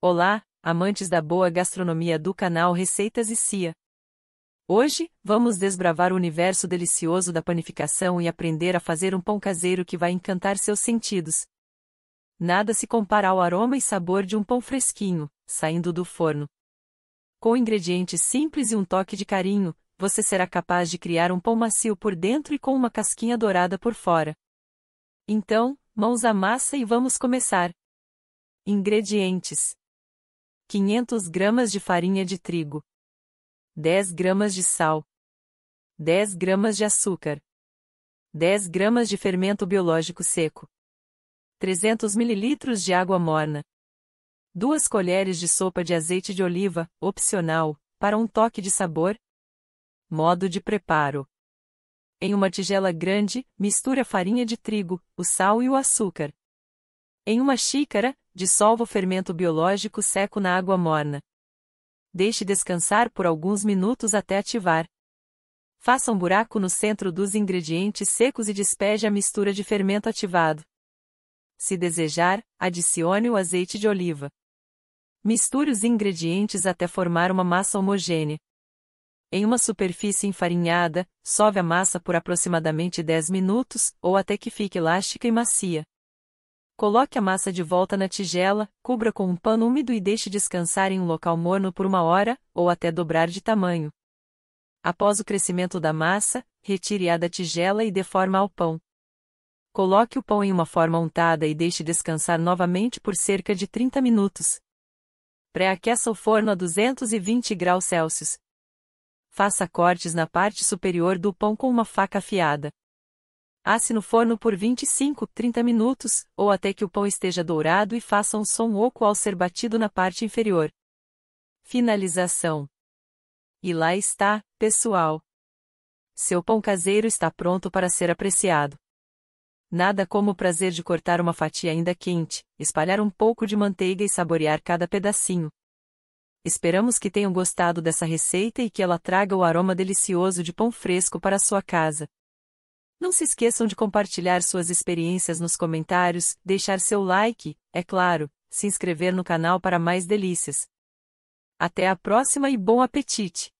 Olá, amantes da boa gastronomia do canal Receitas e Cia. Hoje, vamos desbravar o universo delicioso da panificação e aprender a fazer um pão caseiro que vai encantar seus sentidos. Nada se compara ao aroma e sabor de um pão fresquinho, saindo do forno. Com ingredientes simples e um toque de carinho, você será capaz de criar um pão macio por dentro e com uma casquinha dourada por fora. Então, mãos à massa e vamos começar. Ingredientes: 500 gramas de farinha de trigo, 10 gramas de sal, 10 gramas de açúcar, 10 gramas de fermento biológico seco, 300 ml de água morna, 2 colheres de sopa de azeite de oliva, opcional, para um toque de sabor. Modo de preparo: Em uma tigela grande, misture a farinha de trigo, o sal e o açúcar. Em uma xícara, dissolva o fermento biológico seco na água morna. Deixe descansar por alguns minutos até ativar. Faça um buraco no centro dos ingredientes secos e despeje a mistura de fermento ativado. Se desejar, adicione o azeite de oliva. Misture os ingredientes até formar uma massa homogênea. Em uma superfície enfarinhada, sove a massa por aproximadamente 10 minutos ou até que fique elástica e macia. Coloque a massa de volta na tigela, cubra com um pano úmido e deixe descansar em um local morno por uma hora, ou até dobrar de tamanho. Após o crescimento da massa, retire-a da tigela e deforma ao pão. Coloque o pão em uma forma untada e deixe descansar novamente por cerca de 30 minutos. Pré-aqueça o forno a 220 graus Celsius. Faça cortes na parte superior do pão com uma faca afiada. Asse no forno por 25, 30 minutos, ou até que o pão esteja dourado e faça um som oco ao ser batido na parte inferior. Finalização. E lá está, pessoal. Seu pão caseiro está pronto para ser apreciado. Nada como o prazer de cortar uma fatia ainda quente, espalhar um pouco de manteiga e saborear cada pedacinho. Esperamos que tenham gostado dessa receita e que ela traga o aroma delicioso de pão fresco para sua casa. Não se esqueçam de compartilhar suas experiências nos comentários, deixar seu like, é claro, se inscrever no canal para mais delícias. Até a próxima e bom apetite!